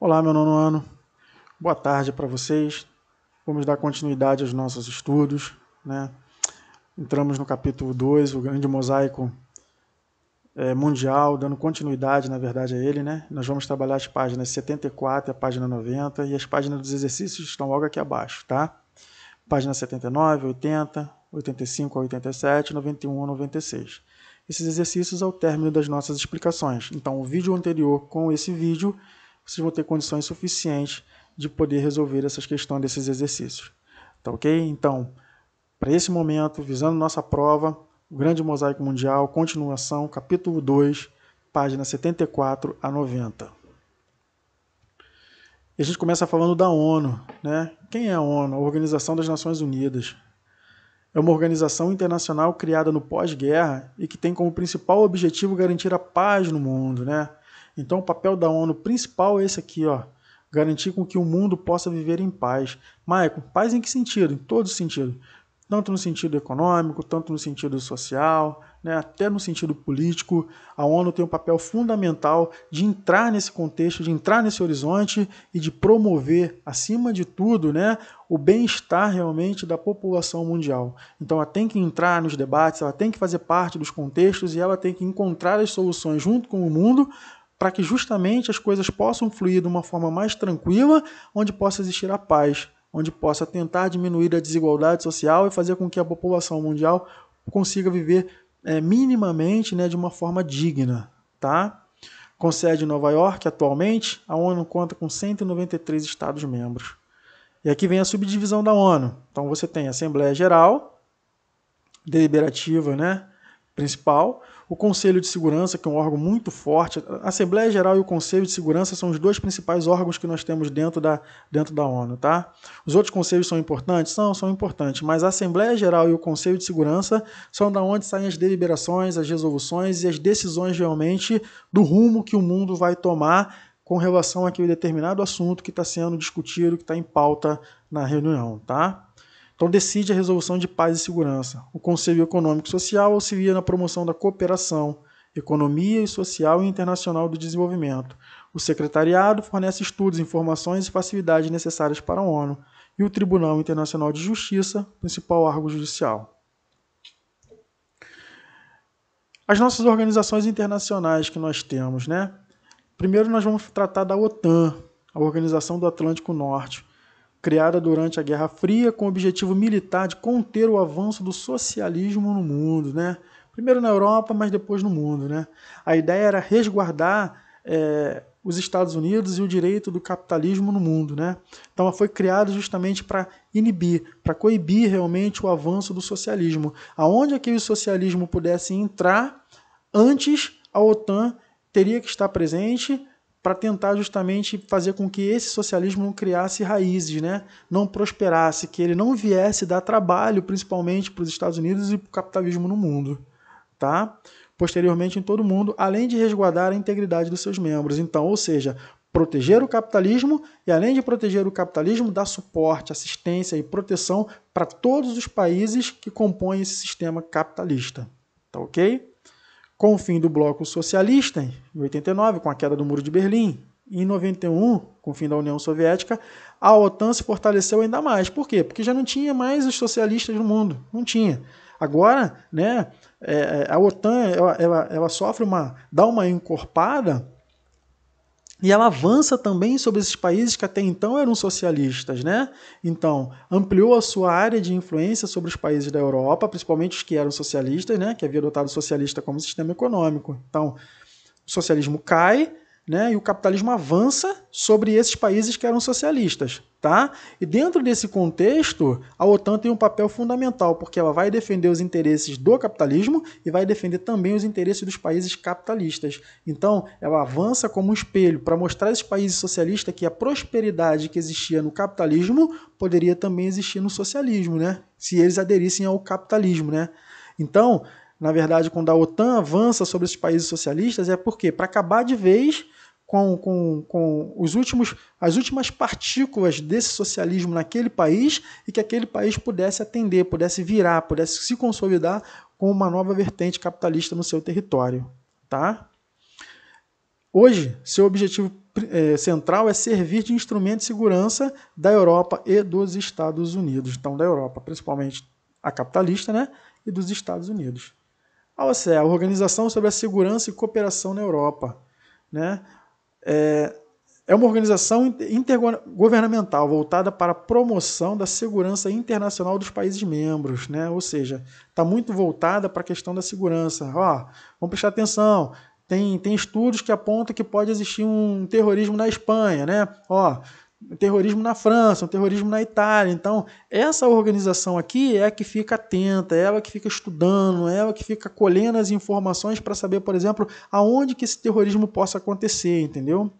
Olá, meu nono ano. Boa tarde para vocês. Vamos dar continuidade aos nossos estudos. Né? Entramos no capítulo 2, o grande mosaico é, mundial, dando continuidade, na verdade, a ele. Né? Nós vamos trabalhar as páginas 74 e a página 90 e as páginas dos exercícios estão logo aqui abaixo. Tá? Página 79, 80, 85 a 87, 91 a 96. Esses exercícios ao término das nossas explicações. Então, o vídeo anterior com esse vídeo vocês vão ter condições suficientes de poder resolver essas questões desses exercícios. Tá ok? Então, para esse momento, visando nossa prova, o Grande Mosaico Mundial, continuação, capítulo 2, página 74 a 90. E a gente começa falando da ONU. Né? Quem é a ONU? A Organização das Nações Unidas. É uma organização internacional criada no pós-guerra e que tem como principal objetivo garantir a paz no mundo, né? Então o papel da ONU principal é esse aqui, ó, garantir com que o mundo possa viver em paz. Maicon, paz em que sentido? Em todo sentido. Tanto no sentido econômico, tanto no sentido social, né, até no sentido político. A ONU tem um papel fundamental de entrar nesse contexto, de entrar nesse horizonte e de promover, acima de tudo, né, o bem-estar realmente da população mundial. Então ela tem que entrar nos debates, ela tem que fazer parte dos contextos e ela tem que encontrar as soluções junto com o mundo para que justamente as coisas possam fluir de uma forma mais tranquila, onde possa existir a paz, onde possa tentar diminuir a desigualdade social e fazer com que a população mundial consiga viver é, minimamente né, de uma forma digna. Tá? Com sede em Nova York, atualmente, a ONU conta com 193 Estados-membros. E aqui vem a subdivisão da ONU. Então você tem Assembleia Geral, Deliberativa, né? principal, o Conselho de Segurança, que é um órgão muito forte. A Assembleia Geral e o Conselho de Segurança são os dois principais órgãos que nós temos dentro da, dentro da ONU. Tá? Os outros conselhos são importantes? São, são importantes, mas a Assembleia Geral e o Conselho de Segurança são da onde saem as deliberações, as resoluções e as decisões realmente do rumo que o mundo vai tomar com relação àquele determinado assunto que está sendo discutido, que está em pauta na reunião. Tá? Então decide a resolução de paz e segurança. O Conselho Econômico e Social auxilia na promoção da cooperação, economia e social e internacional do desenvolvimento. O secretariado fornece estudos, informações e facilidades necessárias para a ONU e o Tribunal Internacional de Justiça, principal órgão judicial. As nossas organizações internacionais que nós temos, né? Primeiro nós vamos tratar da OTAN, a Organização do Atlântico Norte criada durante a Guerra Fria com o objetivo militar de conter o avanço do socialismo no mundo, né? Primeiro na Europa, mas depois no mundo, né? A ideia era resguardar é, os Estados Unidos e o direito do capitalismo no mundo, né? Então ela foi criada justamente para inibir, para coibir realmente o avanço do socialismo. Aonde aquele é socialismo pudesse entrar, antes a OTAN teria que estar presente para tentar justamente fazer com que esse socialismo não criasse raízes, né? não prosperasse, que ele não viesse dar trabalho, principalmente para os Estados Unidos e para o capitalismo no mundo. Tá? Posteriormente, em todo o mundo, além de resguardar a integridade dos seus membros. Então, ou seja, proteger o capitalismo e, além de proteger o capitalismo, dar suporte, assistência e proteção para todos os países que compõem esse sistema capitalista. Tá ok? Com o fim do bloco socialista, em 89, com a queda do Muro de Berlim, em 91, com o fim da União Soviética, a OTAN se fortaleceu ainda mais. Por quê? Porque já não tinha mais os socialistas no mundo. Não tinha. Agora, né, é, é, a OTAN ela, ela, ela sofre uma. dá uma encorpada e ela avança também sobre esses países que até então eram socialistas, né? Então, ampliou a sua área de influência sobre os países da Europa, principalmente os que eram socialistas, né? Que havia adotado o socialista como sistema econômico. Então, o socialismo cai, né? E o capitalismo avança sobre esses países que eram socialistas, tá? E dentro desse contexto, a OTAN tem um papel fundamental, porque ela vai defender os interesses do capitalismo e vai defender também os interesses dos países capitalistas. Então, ela avança como um espelho para mostrar a esses países socialistas que a prosperidade que existia no capitalismo poderia também existir no socialismo, né? Se eles aderissem ao capitalismo, né? Então, na verdade, quando a OTAN avança sobre esses países socialistas, é porque para acabar de vez com, com, com os últimos, as últimas partículas desse socialismo naquele país e que aquele país pudesse atender, pudesse virar, pudesse se consolidar com uma nova vertente capitalista no seu território. Tá? Hoje, seu objetivo é, central é servir de instrumento de segurança da Europa e dos Estados Unidos. Então, da Europa, principalmente a capitalista, né? E dos Estados Unidos. A OCE, a Organização sobre a Segurança e Cooperação na Europa, né? é, é uma organização intergovernamental voltada para a promoção da segurança internacional dos países membros, né? ou seja, está muito voltada para a questão da segurança. Ó, vamos prestar atenção, tem, tem estudos que apontam que pode existir um terrorismo na Espanha, né? Ó, terrorismo na França, um terrorismo na Itália. Então, essa organização aqui é a que fica atenta, é ela que fica estudando, é ela que fica colhendo as informações para saber, por exemplo, aonde que esse terrorismo possa acontecer, entendeu?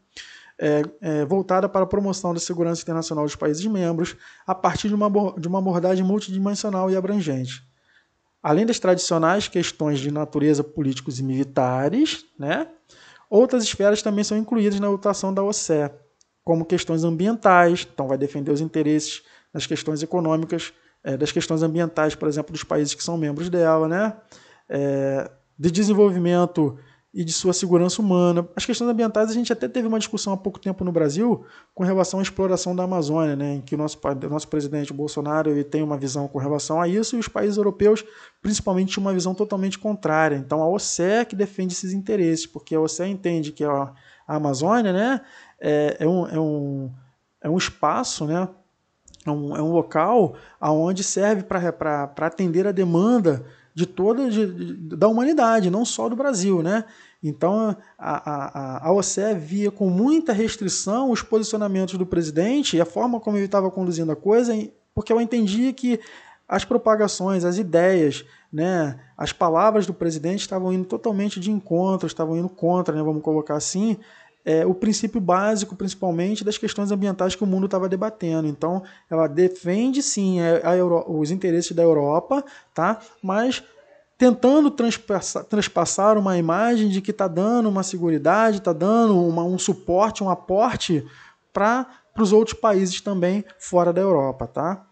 É, é, voltada para a promoção da segurança internacional dos países membros, a partir de uma, de uma abordagem multidimensional e abrangente. Além das tradicionais questões de natureza políticos e militares, né, outras esferas também são incluídas na votação da OCEP como questões ambientais, então vai defender os interesses das questões econômicas, é, das questões ambientais, por exemplo, dos países que são membros dela, né? É, de desenvolvimento e de sua segurança humana. As questões ambientais, a gente até teve uma discussão há pouco tempo no Brasil com relação à exploração da Amazônia, né, em que o nosso, nosso presidente Bolsonaro ele tem uma visão com relação a isso e os países europeus, principalmente, uma visão totalmente contrária. Então, a OCE é que defende esses interesses, porque a OCE entende que a Amazônia né, é, é, um, é, um, é um espaço, né? É um, é um local aonde serve para atender a demanda de toda de, de, da humanidade, não só do Brasil, né? Então a, a, a OCE via com muita restrição os posicionamentos do presidente e a forma como ele estava conduzindo a coisa, porque eu entendia que as propagações, as ideias, né, as palavras do presidente estavam indo totalmente de encontro, estavam indo contra, né, vamos colocar assim, é, o princípio básico, principalmente, das questões ambientais que o mundo estava debatendo. Então, ela defende, sim, a, é, a Euro, os interesses da Europa, tá? mas tentando transpassar, transpassar uma imagem de que está dando uma segurança, está dando uma, um suporte, um aporte para os outros países também fora da Europa. Tá?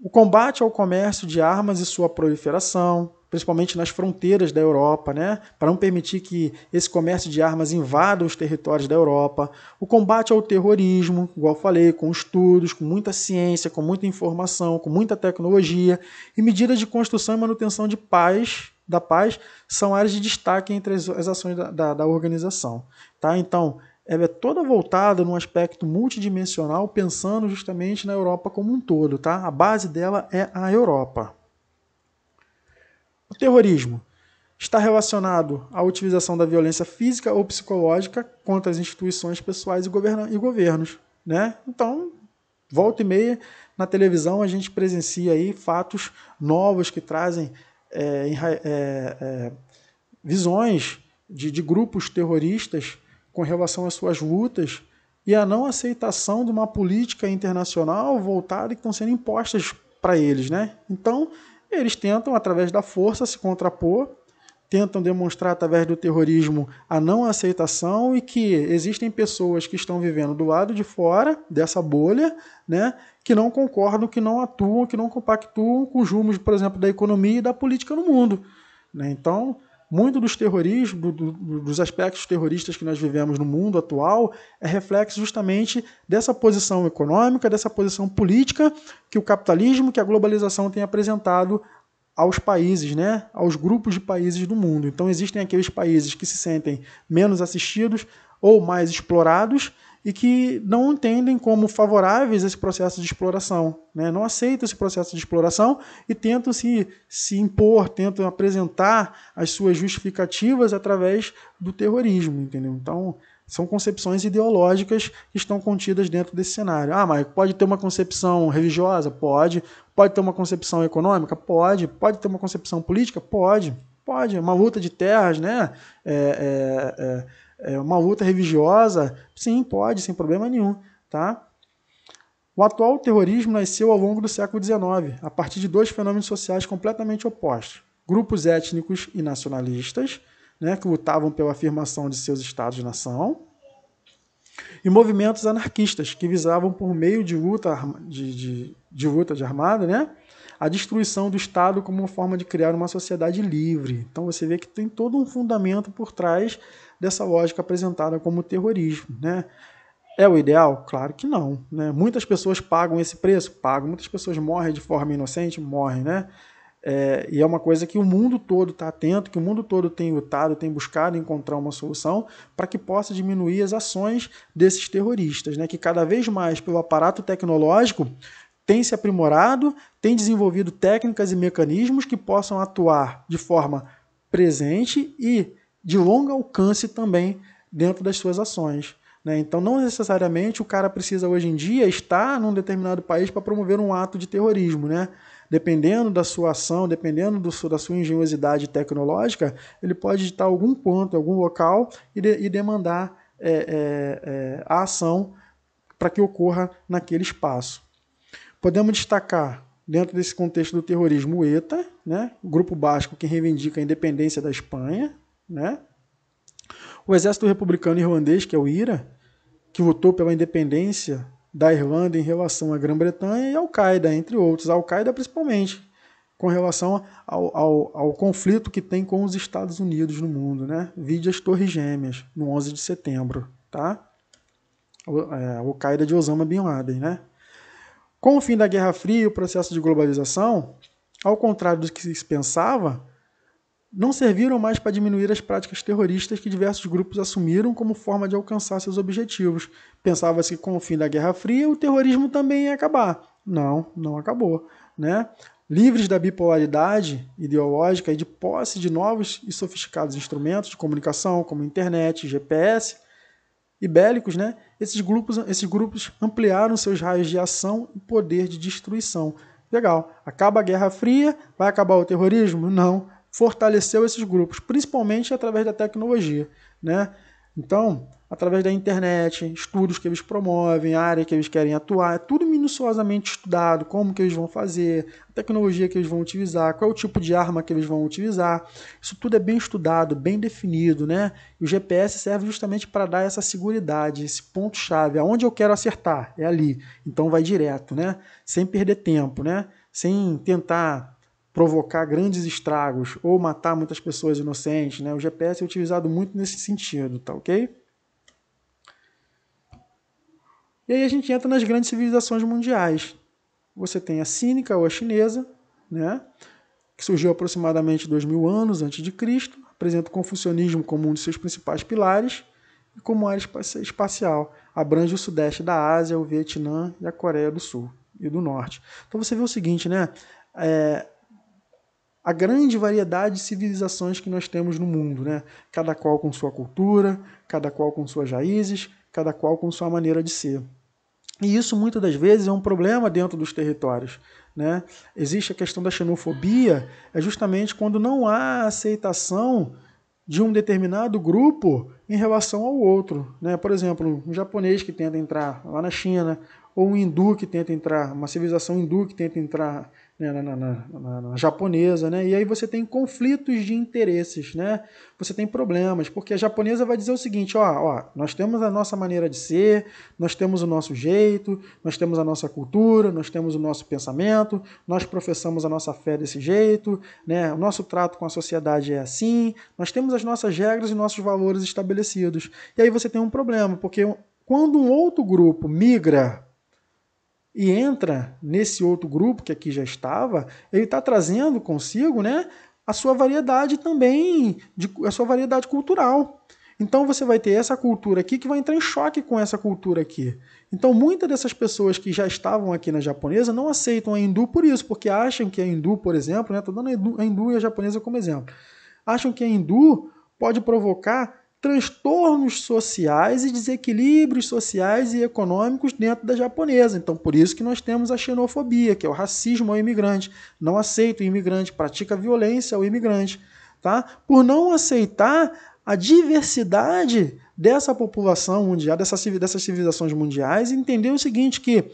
O combate ao comércio de armas e sua proliferação, principalmente nas fronteiras da Europa, né, para não permitir que esse comércio de armas invada os territórios da Europa, o combate ao terrorismo, igual falei, com estudos, com muita ciência, com muita informação, com muita tecnologia e medidas de construção e manutenção de paz da paz são áreas de destaque entre as, ações da, da, da, organização. Tá? Então, ela é toda voltada num aspecto multidimensional, pensando justamente na Europa como um todo. Tá? A base dela é a Europa terrorismo está relacionado à utilização da violência física ou psicológica contra as instituições pessoais e, e governos. Né? Então, volta e meia, na televisão a gente presencia aí fatos novos que trazem é, é, é, visões de, de grupos terroristas com relação às suas lutas e a não aceitação de uma política internacional voltada que estão sendo impostas para eles, né? Então, eles tentam, através da força, se contrapor, tentam demonstrar, através do terrorismo, a não aceitação e que existem pessoas que estão vivendo do lado de fora dessa bolha, né, que não concordam, que não atuam, que não compactuam com os rumos, por exemplo, da economia e da política no mundo. Né? Então, muito dos terrorismo, dos aspectos terroristas que nós vivemos no mundo atual é reflexo justamente dessa posição econômica, dessa posição política que o capitalismo, que a globalização tem apresentado aos países, né, aos grupos de países do mundo. Então existem aqueles países que se sentem menos assistidos ou mais explorados e que não entendem como favoráveis esse processo de exploração, né? não aceitam esse processo de exploração e tentam se, se impor, tentam apresentar as suas justificativas através do terrorismo, entendeu? Então, são concepções ideológicas que estão contidas dentro desse cenário. Ah, mas pode ter uma concepção religiosa? Pode. Pode ter uma concepção econômica? Pode. Pode ter uma concepção política? Pode. Pode. É uma luta de terras, né? É, é, é é, uma luta religiosa? Sim, pode, sem problema nenhum, tá? O atual terrorismo nasceu ao longo do século XIX, a partir de dois fenômenos sociais completamente opostos: grupos étnicos e nacionalistas, né, que lutavam pela afirmação de seus estados-nação, e movimentos anarquistas, que visavam, por meio de luta de, de, de luta de armada, né, a destruição do Estado como uma forma de criar uma sociedade livre. Então você vê que tem todo um fundamento por trás dessa lógica apresentada como terrorismo, né? É o ideal? Claro que não. Né? Muitas pessoas pagam esse preço? Pagam. Muitas pessoas morrem de forma inocente? Morrem, né? É, e é uma coisa que o mundo todo está atento, que o mundo todo tem lutado, tem buscado encontrar uma solução para que possa diminuir as ações desses terroristas, né? que cada vez mais, pelo aparato tecnológico, tem se aprimorado, tem desenvolvido técnicas e mecanismos que possam atuar de forma presente e de longo alcance também dentro das suas ações. Né? Então, não necessariamente o cara precisa hoje em dia estar num determinado país para promover um ato de terrorismo. Né? Dependendo da sua ação, dependendo do, da sua engenhosidade tecnológica, ele pode em algum ponto, algum local e, de, e demandar é, é, é, a ação para que ocorra naquele espaço. Podemos destacar, dentro desse contexto do terrorismo, o ETA, né? o grupo basco que reivindica a independência da Espanha, né? o Exército Republicano Irlandês, que é o IRA, que lutou pela independência da Irlanda em relação à Grã-Bretanha, e a Al-Qaeda, entre outros. A Al-Qaeda, principalmente, com relação ao, ao, ao, conflito que tem com os Estados Unidos no mundo, né? Vide as Torres Gêmeas, no 11 de setembro, tá? É, Al-Qaeda de Osama Bin Laden, né? Com o fim da Guerra Fria e o processo de globalização, ao contrário do que se pensava, não serviram mais para diminuir as práticas terroristas que diversos grupos assumiram como forma de alcançar seus objetivos. Pensava-se que com o fim da Guerra Fria o terrorismo também ia acabar. Não, não acabou. Né? Livres da bipolaridade ideológica e de posse de novos e sofisticados instrumentos de comunicação, como internet e GPS, e bélicos, né, esses, grupos, esses grupos ampliaram seus raios de ação e poder de destruição. Legal. Acaba a Guerra Fria, vai acabar o terrorismo? Não. Fortaleceu esses grupos, principalmente através da tecnologia. Né? Então, através da internet, estudos que eles promovem, a área que eles querem atuar, é tudo minuciosamente estudado, como que eles vão fazer, a tecnologia que eles vão utilizar, qual é o tipo de arma que eles vão utilizar. Isso tudo é bem estudado, bem definido, né? E o GPS serve justamente para dar essa segurança, esse ponto chave, aonde eu quero acertar, é ali. Então vai direto, né? Sem perder tempo, né? Sem tentar provocar grandes estragos ou matar muitas pessoas inocentes. Né? O GPS é utilizado muito nesse sentido, tá ok? E aí a gente entra nas grandes civilizações mundiais. Você tem a cínica ou a chinesa, né? que surgiu aproximadamente mil anos antes de Cristo, apresenta o confucionismo como um de seus principais pilares e como área espacial, abrange o sudeste da Ásia, o Vietnã e a Coreia do Sul e do Norte. Então você vê o seguinte, né? É, a grande variedade de civilizações que nós temos no mundo, né? cada qual com sua cultura, cada qual com suas raízes, cada qual com sua maneira de ser. E isso muitas das vezes é um problema dentro dos territórios. Né? Existe a questão da xenofobia, é justamente quando não há aceitação de um determinado grupo em relação ao outro. Né? Por exemplo, um japonês que tenta entrar lá na China, ou um hindu que tenta entrar, uma civilização hindu que tenta entrar né, na, na, na, na, japonesa, né? E aí você tem conflitos de interesses, né? Você tem problemas, porque a japonesa vai dizer o seguinte, ó, ó, nós temos a nossa maneira de ser, nós temos o nosso jeito, nós temos a nossa cultura, nós temos o nosso pensamento, nós professamos a nossa fé desse jeito, né? O nosso trato com a sociedade é assim, nós temos as nossas regras e nossos valores estabelecidos. E aí você tem um problema, porque quando um outro grupo migra e entra nesse outro grupo que aqui já estava, ele está trazendo consigo né, a sua variedade também, de, a sua variedade cultural. Então você vai ter essa cultura aqui que vai entrar em choque com essa cultura aqui. Então muitas dessas pessoas que já estavam aqui na japonesa não aceitam a hindu por isso, porque acham que a hindu, por exemplo, estou né, dando a hindu e a japonesa como exemplo, acham que a hindu pode provocar transtornos sociais e desequilíbrios sociais e econômicos dentro da japonesa. Então, por isso que nós temos a xenofobia, que é o racismo ao imigrante. Não aceita o imigrante, pratica violência ao imigrante. Tá? Por não aceitar a diversidade dessa população mundial, dessas civilizações mundiais, e entender o seguinte, que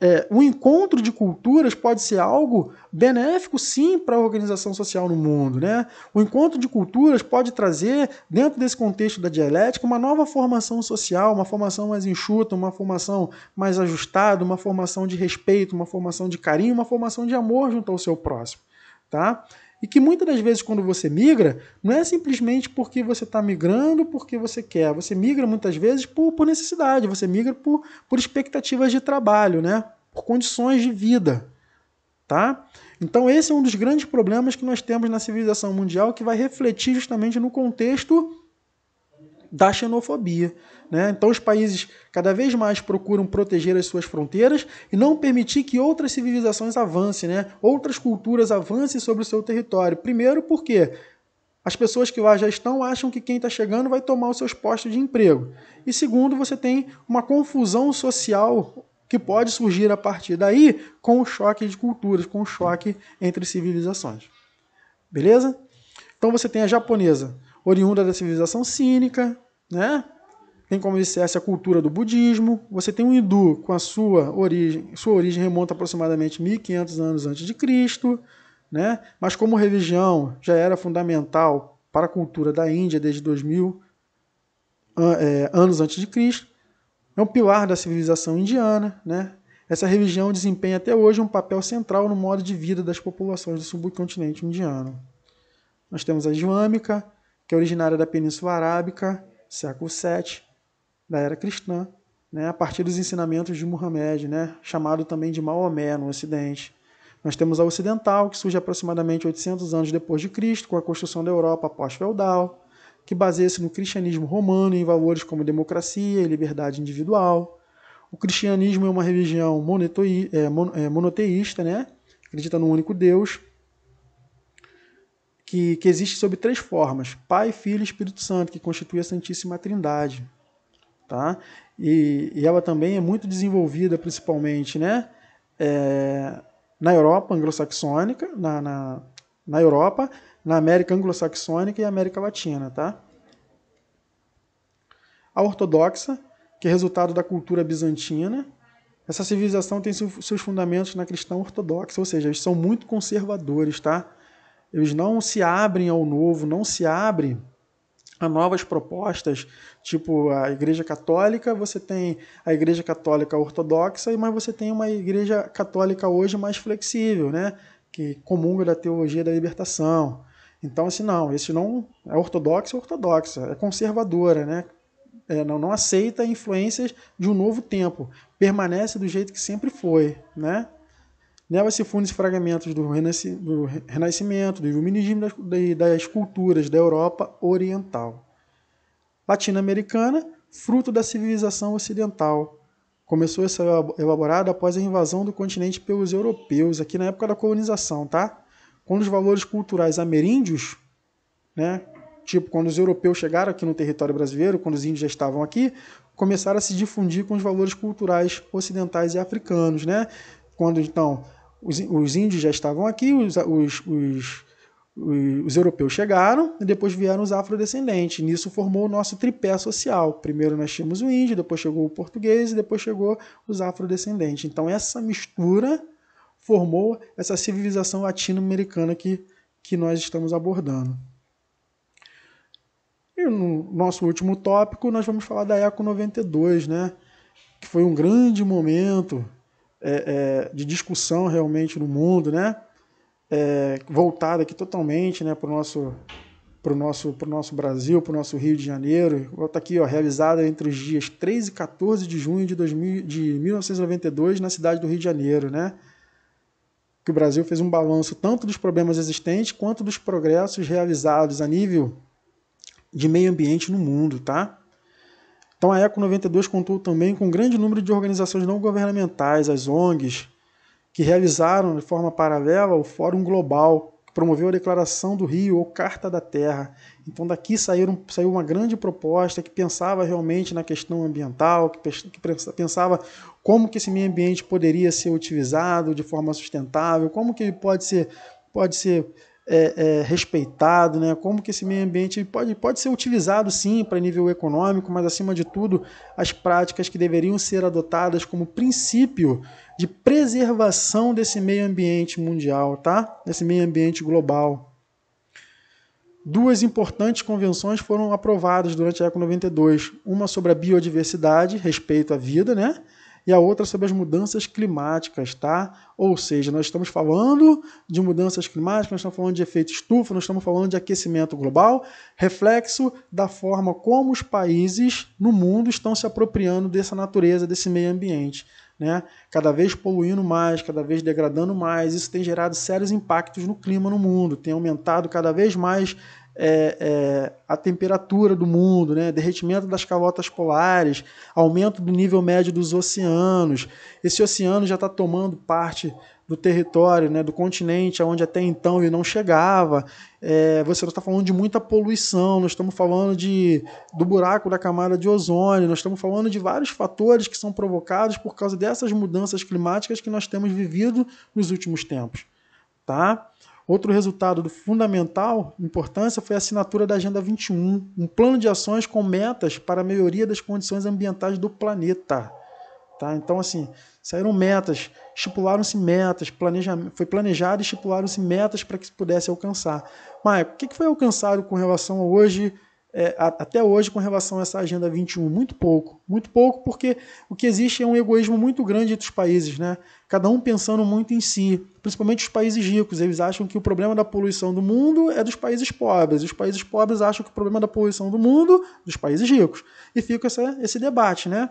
é, o encontro de culturas pode ser algo benéfico, sim, para a organização social no mundo. Né? O encontro de culturas pode trazer, dentro desse contexto da dialética, uma nova formação social, uma formação mais enxuta, uma formação mais ajustada, uma formação de respeito, uma formação de carinho, uma formação de amor junto ao seu próximo. Tá? E que muitas das vezes, quando você migra, não é simplesmente porque você está migrando porque você quer. Você migra muitas vezes por, por necessidade, você migra por, por expectativas de trabalho, né? por condições de vida. Tá? Então, esse é um dos grandes problemas que nós temos na civilização mundial que vai refletir justamente no contexto da xenofobia. Né? Então, os países cada vez mais procuram proteger as suas fronteiras e não permitir que outras civilizações avancem, né? outras culturas avancem sobre o seu território. Primeiro, porque as pessoas que lá já estão acham que quem está chegando vai tomar os seus postos de emprego. E segundo, você tem uma confusão social que pode surgir a partir daí com o choque de culturas, com o choque entre civilizações. Beleza? Então você tem a japonesa, oriunda da civilização cínica, né? tem como alicerce a cultura do budismo. Você tem um hindu com a sua origem, sua origem remonta a aproximadamente 1500 anos antes de Cristo, né? Mas como religião já era fundamental para a cultura da Índia desde 2000 é, anos antes de Cristo, é um pilar da civilização indiana, né? Essa religião desempenha até hoje um papel central no modo de vida das populações do subcontinente indiano. Nós temos a islâmica, que é originária da Península Arábica, século VII, da era cristã, né, a partir dos ensinamentos de Muhammad, né, chamado também de Maomé no Ocidente. Nós temos a ocidental, que surge aproximadamente 800 anos depois de Cristo, com a construção da Europa pós-feudal, que baseia-se no cristianismo romano em valores como democracia e liberdade individual. O cristianismo é uma religião é, é, monoteísta, né, acredita num único Deus, que, que existe sob três formas: Pai, Filho e Espírito Santo, que constitui a Santíssima Trindade. Tá? E, e ela também é muito desenvolvida, principalmente né? É, na Europa anglo-saxônica, na, na, na Europa, na América anglo-saxônica e América Latina. Tá? A ortodoxa, que é resultado da cultura bizantina, essa civilização tem seus fundamentos na cristã ortodoxa, ou seja, eles são muito conservadores, tá? Eles não se abrem ao novo, não se abrem a novas propostas, tipo a Igreja Católica, você tem a Igreja Católica Ortodoxa, mas você tem uma Igreja Católica hoje mais flexível, né? que comunga da teologia da libertação. Então, assim, não, esse não é ortodoxa, é ortodoxa, é conservadora, né? É, não, não aceita influências de um novo tempo, permanece do jeito que sempre foi, né? Nela-se fundem fragmentos do, renasc do, Renascimento, do Iluminismo das, das culturas da Europa Oriental. Latino-americana, fruto da civilização ocidental. Começou a ser elaborada após a invasão do continente pelos europeus, aqui na época da colonização, tá? Quando os valores culturais ameríndios, né, tipo quando os europeus chegaram aqui no território brasileiro, quando os índios já estavam aqui, começaram a se difundir com os valores culturais ocidentais e africanos, né? Quando então os, os índios já estavam aqui, os, os, os, os europeus chegaram e depois vieram os afrodescendentes. Nisso formou o nosso tripé social. Primeiro nós tínhamos o índio, depois chegou o português e depois chegou os afrodescendentes. Então essa mistura formou essa civilização latino-americana que, que nós estamos abordando. E no nosso último tópico, nós vamos falar da Eco 92, né? que foi um grande momento é, é, de discussão realmente no mundo, né? É, voltada aqui totalmente né, para o nosso, o nosso, pro nosso Brasil, para o nosso Rio de Janeiro. Está aqui, ó, realizada entre os dias 13 e 14 de junho de, 2000, de 1992 na cidade do Rio de Janeiro, né? Que o Brasil fez um balanço tanto dos problemas existentes quanto dos progressos realizados a nível de meio ambiente no mundo, tá? Então a Eco 92 contou também com um grande número de organizações não governamentais, as ONGs, que realizaram de forma paralela o Fórum Global, que promoveu a Declaração do Rio ou Carta da Terra. Então daqui saíram, saiu uma grande proposta que pensava realmente na questão ambiental, que pensava como que esse meio ambiente poderia ser utilizado de forma sustentável, como que ele pode ser, pode ser é, é, respeitado, né? Como que esse meio ambiente pode, pode ser utilizado sim para nível econômico, mas acima de tudo as práticas que deveriam ser adotadas como princípio de preservação desse meio ambiente mundial, tá? Desse meio ambiente global. Duas importantes convenções foram aprovadas durante a ECO 92, uma sobre a biodiversidade, respeito à vida, né? e a outra sobre as mudanças climáticas, tá? Ou seja, nós estamos falando de mudanças climáticas, nós estamos falando de efeito estufa, nós estamos falando de aquecimento global, reflexo da forma como os países no mundo estão se apropriando dessa natureza, desse meio ambiente. Né? Cada vez poluindo mais, cada vez degradando mais, isso tem gerado sérios impactos no clima no mundo, tem aumentado cada vez mais é, é, a temperatura do mundo, né? derretimento das calotas polares, aumento do nível médio dos oceanos. Esse oceano já está tomando parte do território, né, do continente, aonde até então ele não chegava. É, você está falando de muita poluição, nós estamos falando de, do buraco da camada de ozônio, nós estamos falando de vários fatores que são provocados por causa dessas mudanças climáticas que nós temos vivido nos últimos tempos. Tá? Outro resultado fundamental, importância, foi a assinatura da Agenda 21, um plano de ações com metas para a melhoria das condições ambientais do planeta. Tá? Então, assim, saíram metas, estipularam-se metas, planeja... foi planejado e estipularam-se metas para que se pudesse alcançar. Maia, o que foi alcançado com relação a hoje é, a, até hoje com relação a essa Agenda 21? Muito pouco. Muito pouco, porque o que existe é um egoísmo muito grande entre os países, né? cada um pensando muito em si, principalmente os países ricos. Eles acham que o problema da poluição do mundo é dos países pobres. Os países pobres acham que o problema da poluição do mundo é dos países ricos. E fica essa, esse debate, né?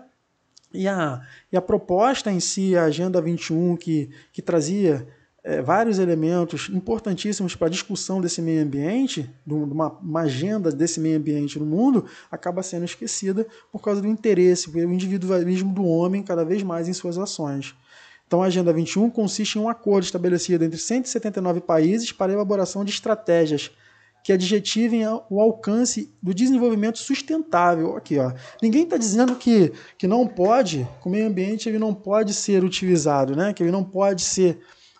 E a, e a proposta em si, a Agenda 21, que, que trazia é, vários elementos importantíssimos para a discussão desse meio ambiente, de uma, uma, agenda desse meio ambiente no mundo, acaba sendo esquecida por causa do interesse, pelo individualismo do homem cada vez mais em suas ações. Então, a Agenda 21 consiste em um acordo estabelecido entre 179 países para a elaboração de estratégias que adjetivem o alcance do desenvolvimento sustentável. Aqui, ó. Ninguém está dizendo que, que não pode, que o meio ambiente ele não pode ser utilizado, né? que ele não pode ser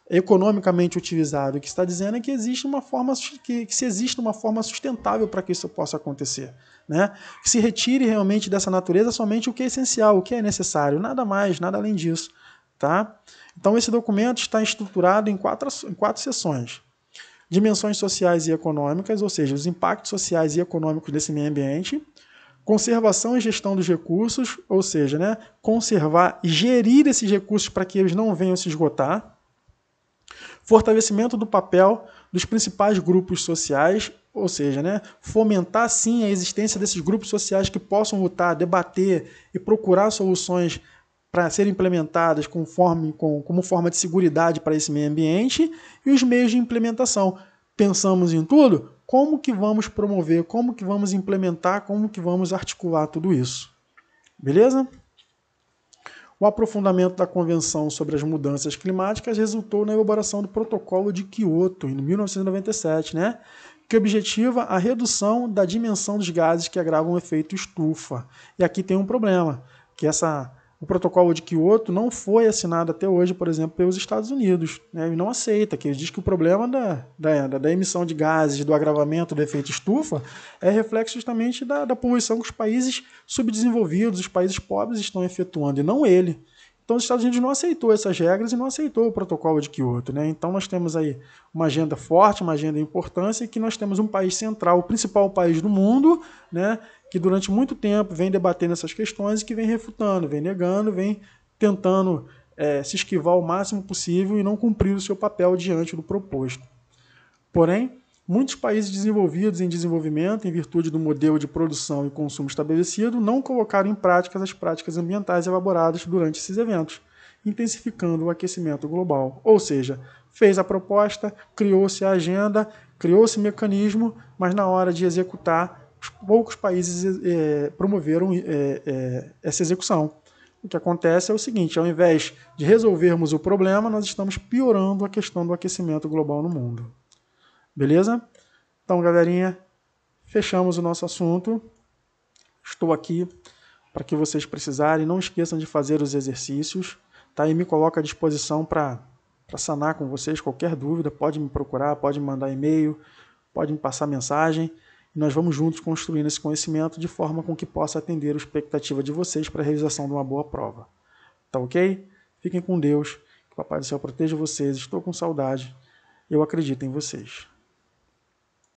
economicamente utilizado O que está dizendo é que existe uma forma que, que se existe uma forma sustentável para que isso possa acontecer, né? Que se retire realmente dessa natureza somente o que é essencial, o que é necessário, nada mais, nada além disso, tá? Então esse documento está estruturado em quatro, em quatro seções. Dimensões sociais e econômicas, ou seja, os impactos sociais e econômicos desse meio ambiente, conservação e gestão dos recursos, ou seja, né, conservar e gerir esses recursos para que eles não venham se esgotar, fortalecimento do papel dos principais grupos sociais, ou seja, né, fomentar sim a existência desses grupos sociais que possam lutar, debater e procurar soluções para serem implementadas conforme, com, como forma de segurança para esse meio ambiente e os meios de implementação. Pensamos em tudo? Como que vamos promover, como que vamos implementar, como que vamos articular tudo isso? Beleza? O aprofundamento da Convenção sobre as Mudanças Climáticas resultou na elaboração do Protocolo de Quioto, em 1997, né? que objetiva a redução da dimensão dos gases que agravam o efeito estufa. E aqui tem um problema, que essa o protocolo de Kyoto não foi assinado até hoje, por exemplo, pelos Estados Unidos. Né? Ele não aceita, que ele diz que o problema da, da, da emissão de gases, do agravamento do efeito estufa, é reflexo justamente da, da poluição que os países subdesenvolvidos, os países pobres estão efetuando, e não ele. Então, os Estados Unidos não aceitou essas regras e não aceitou o protocolo de Kyoto. Né? Então, nós temos aí uma agenda forte, uma agenda de importância, e que nós temos um país central, o principal país do mundo, né? que durante muito tempo vem debatendo essas questões e que vem refutando, vem negando, vem tentando é, se esquivar o máximo possível e não cumprir o seu papel diante do proposto. Porém, Muitos países desenvolvidos em desenvolvimento, em virtude do modelo de produção e consumo estabelecido, não colocaram em prática as práticas ambientais elaboradas durante esses eventos, intensificando o aquecimento global. Ou seja, fez a proposta, criou-se a agenda, criou-se mecanismo, mas na hora de executar, poucos países eh, promoveram eh, eh, essa execução. O que acontece é o seguinte: ao invés de resolvermos o problema, nós estamos piorando a questão do aquecimento global no mundo. Beleza? Então, galerinha, fechamos o nosso assunto. Estou aqui para que vocês precisarem. Não esqueçam de fazer os exercícios, tá? E me coloca à disposição para sanar com vocês qualquer dúvida. Pode me procurar, pode me mandar e-mail, pode me passar mensagem. E nós vamos juntos construindo esse conhecimento de forma com que possa atender a expectativa de vocês para a realização de uma boa prova. Tá ok? Fiquem com Deus. Que o Papai do Céu proteja vocês. Estou com saudade. Eu acredito em vocês.